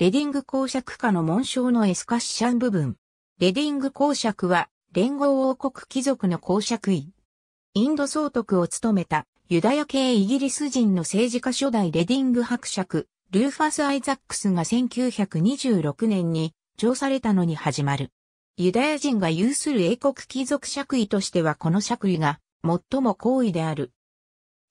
レディング公爵下の紋章のエスカッシャン部分。レディング公爵は、連合王国貴族の公爵位。インド総督を務めた、ユダヤ系イギリス人の政治家初代レディング伯爵、ルーファス・アイザックスが1926年に、上されたのに始まる。ユダヤ人が有する英国貴族爵位としてはこの爵位が最も高位である。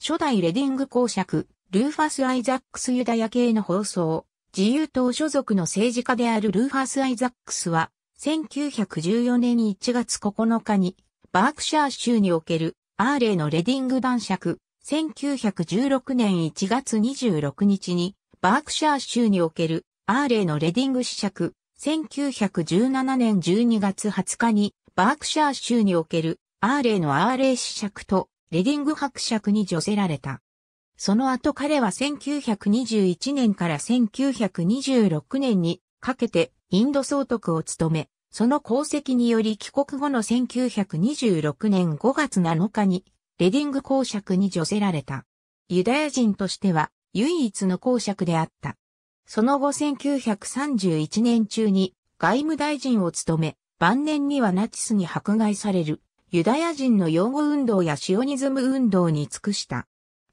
初代レディング公爵、ルーファス・アイザックスユダヤ系の放送、自由党所属の政治家であるルーファース・アイザックスは、1914年1月9日に、バークシャー州におけるアーレイのレディング男爵、1916年1月26日に、バークシャー州におけるアーレイのレディング子爵、1917年12月20日に、バークシャー州におけるアーレイのアーレイ子爵とレディング伯爵に除せられた。その後彼は1921年から1926年にかけてインド総督を務め、その功績により帰国後の1926年5月7日にレディング公爵に除せられた。ユダヤ人としては唯一の公爵であった。その後1931年中に外務大臣を務め、晩年にはナチスに迫害されるユダヤ人の擁護運動やシオニズム運動に尽くした。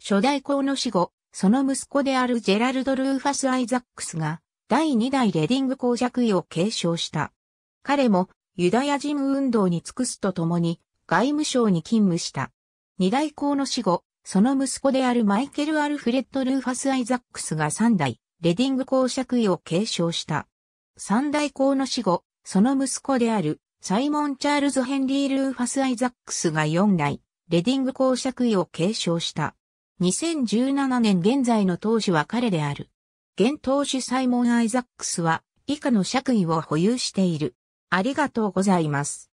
初代公の死後、その息子であるジェラルド・ルーファス・アイザックスが、第2代レディング公爵位を継承した。彼も、ユダヤ人運動に尽くすとともに、外務省に勤務した。二代公の死後、その息子であるマイケル・アルフレッド・ルーファス・アイザックスが三代、レディング公爵位を継承した。三代公の死後、その息子である、サイモン・チャールズ・ヘンリー・ルーファス・アイザックスが四代、レディング公爵位を継承した。2017年現在の投手は彼である。現党首サイモン・アイザックスは以下の爵位を保有している。ありがとうございます。